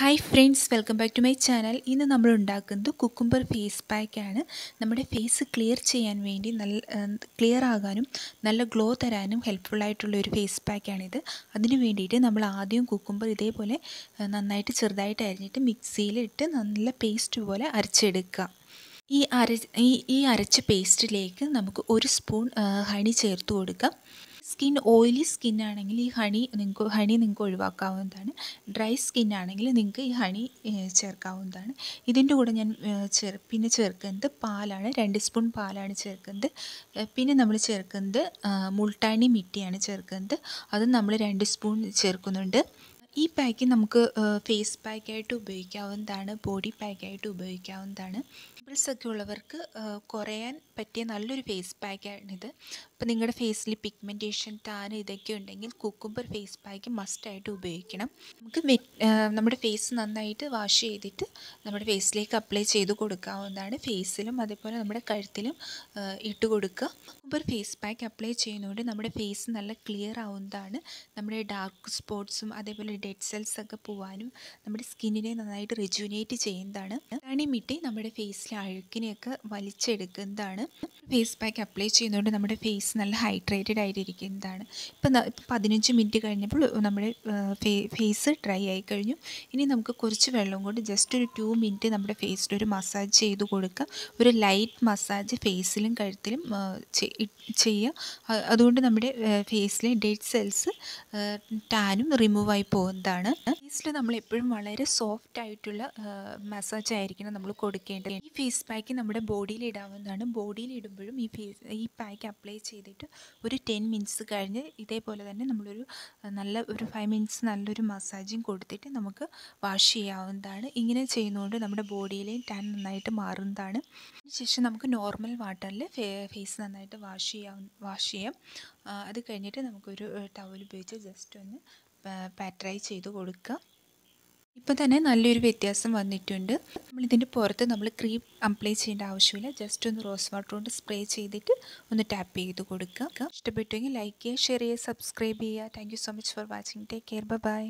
hi friends welcome back to my channel ഇന്ന് നമ്മൾ ഉണ്ടാക്കുന്നത് കുക്കുംബർ ഫേസ് പാക്കാണ് നമ്മുടെ ഫേസ് ക്ലിയർ ചെയ്യാൻ വേണ്ടി നല്ല ക്ലിയർ ആകാനും നല്ല ഗ്ലോ തരാനും ഹെൽപ്ഫുള്ളായിട്ടുള്ള ഒരു ഫേസ് പാക്കാണിത് അതിന് വേണ്ടിയിട്ട് നമ്മൾ ആദ്യം കുക്കുംബർ ഇതേപോലെ നന്നായിട്ട് ചെറുതായിട്ട് അരിഞ്ഞിട്ട് മിക്സിയിലിട്ട് നല്ല പേസ്റ്റ് പോലെ അരച്ചെടുക്കുക ഈ അര ഈ അരച്ച പേസ്റ്റിലേക്ക് നമുക്ക് ഒരു സ്പൂൺ ഹണി ചേർത്ത് കൊടുക്കാം സ്കിൻ ഓയിലി സ്കിൻ ആണെങ്കിൽ ഈ ഹണി നിങ്ങൾക്ക് ഹണി നിങ്ങൾക്ക് ഒഴിവാക്കാവുന്നതാണ് ഡ്രൈ സ്കിൻ ആണെങ്കിൽ നിങ്ങൾക്ക് ഈ ഹണി ചേർക്കാവുന്നതാണ് ഇതിൻ്റെ കൂടെ ഞാൻ ചേർ പിന്നെ ചേർക്കുന്നത് പാലാണ് രണ്ട് സ്പൂൺ പാലാണ് ചേർക്കുന്നത് പിന്നെ നമ്മൾ ചേർക്കുന്നത് മുൾട്ടാണി മിട്ടിയാണ് ചേർക്കുന്നത് അത് നമ്മൾ രണ്ട് സ്പൂൺ ചേർക്കുന്നുണ്ട് ഈ പാക്ക് നമുക്ക് ഫേസ് പാക്കായിട്ട് ഉപയോഗിക്കാവുന്നതാണ് ബോഡി പാക്കായിട്ട് ഉപയോഗിക്കാവുന്നതാണ് പിമ്പിൾസ് ഒക്കെ ഉള്ളവർക്ക് കുറയാൻ പറ്റിയ നല്ലൊരു ഫേസ് പാക്കാണിത് അപ്പോൾ നിങ്ങളുടെ ഫേസിൽ പിഗ്മെൻറ്റേഷൻ താൻ ഇതൊക്കെ ഉണ്ടെങ്കിൽ കുക്കുംബർ ഫേസ് പാക്ക് മസ്റ്റായിട്ട് ഉപയോഗിക്കണം നമുക്ക് നമ്മുടെ ഫേസ് നന്നായിട്ട് വാഷ് ചെയ്തിട്ട് നമ്മുടെ ഫേസിലേക്ക് അപ്ലൈ ചെയ്ത് കൊടുക്കാവുന്നതാണ് ഫേസിലും അതേപോലെ നമ്മുടെ കഴുത്തിലും ഇട്ട് കൊടുക്കുക കുക്കുംബർ ഫേസ് പാക്ക് അപ്ലൈ ചെയ്യുന്നതുകൊണ്ട് നമ്മുടെ ഫേസ് നല്ല ക്ലിയർ ആവുന്നതാണ് നമ്മുടെ ഡാർക്ക് സ്പോട്ട്സും അതേപോലെ ഡെഡ് സെൽസ് ഒക്കെ പോവാനും നമ്മുടെ സ്കിന്നിനെ നന്നായിട്ട് റിജുവിനേറ്റ് ചെയ്യുന്നതാണ് മിട്ടി നമ്മുടെ ഫേസിലെ അഴുക്കിനെയൊക്കെ വലിച്ചെടുക്കുന്നതാണ് ഫേസ് പാക്ക് അപ്ലൈ ചെയ്യുന്നതുകൊണ്ട് നമ്മുടെ ഫേസ് നല്ല ഹൈഡ്രേറ്റഡ് ആയിട്ടിരിക്കുന്നതാണ് ഇപ്പം പതിനഞ്ച് മിനിറ്റ് കഴിഞ്ഞപ്പോൾ നമ്മുടെ ഫേസ് ഡ്രൈ ആയി കഴിഞ്ഞു ഇനി നമുക്ക് കുറച്ച് വെള്ളം കൊണ്ട് ജസ്റ്റ് ഒരു ടു മിനിറ്റ് നമ്മുടെ ഫേസിൽ ഒരു മസാജ് ചെയ്ത് കൊടുക്കുക ഒരു ലൈറ്റ് മസാജ് ഫേസിലും കഴുത്തിലും ചെയ്യുക അതുകൊണ്ട് നമ്മുടെ ഫേസിലെ ഡെഡ് സെൽസ് ടാനും റിമൂവായി പോകും ചെയ്യാവുന്നതാണ് ഫേസിൽ നമ്മൾ എപ്പോഴും വളരെ സോഫ്റ്റ് ആയിട്ടുള്ള മസാജ് ആയിരിക്കണം നമ്മൾ കൊടുക്കേണ്ടത് ഈ ഫേസ് പാക്ക് നമ്മുടെ ബോഡിയിൽ ഇടാവുന്നതാണ് ബോഡിയിൽ ഇടുമ്പോഴും ഈ ഫേസ് ഈ പാക്ക് അപ്ലൈ ചെയ്തിട്ട് ഒരു ടെൻ മിനിറ്റ്സ് കഴിഞ്ഞ് ഇതേപോലെ തന്നെ നമ്മളൊരു നല്ല ഒരു ഫൈവ് മിനിറ്റ്സ് നല്ലൊരു മസാജും കൊടുത്തിട്ട് നമുക്ക് വാഷ് ചെയ്യാവുന്നതാണ് ഇങ്ങനെ ചെയ്യുന്നതുകൊണ്ട് നമ്മുടെ ബോഡിയിലെയും ടാൻ നന്നായിട്ട് മാറുന്നതാണ് അതിനുശേഷം നമുക്ക് നോർമൽ വാട്ടറിൽ ഫേസ് നന്നായിട്ട് വാഷ് ചെയ്യാം വാഷ് ചെയ്യാം അത് കഴിഞ്ഞിട്ട് നമുക്കൊരു ടവൽ ഉപയോഗിച്ച് ജസ്റ്റ് ഒന്ന് പാറ്ററൈ ചെയ്ത് കൊടുക്കുക ഇപ്പോൾ തന്നെ നല്ലൊരു വ്യത്യാസം വന്നിട്ടുണ്ട് നമ്മളിതിൻ്റെ പുറത്ത് നമ്മൾ ക്രീം അപ്ലൈ ചെയ്യേണ്ട ആവശ്യമില്ല ജസ്റ്റ് ഒന്ന് റോസ് വാട്ടർ കൊണ്ട് സ്പ്രേ ചെയ്തിട്ട് ഒന്ന് ടാപ്പ് ചെയ്ത് കൊടുക്കുക ഇഷ്ടപ്പെട്ടുവെങ്കിൽ ലൈക്ക് ചെയ്യുക ഷെയർ ചെയ്യുക സബ്സ്ക്രൈബ് ചെയ്യുക thank so much for watching take care by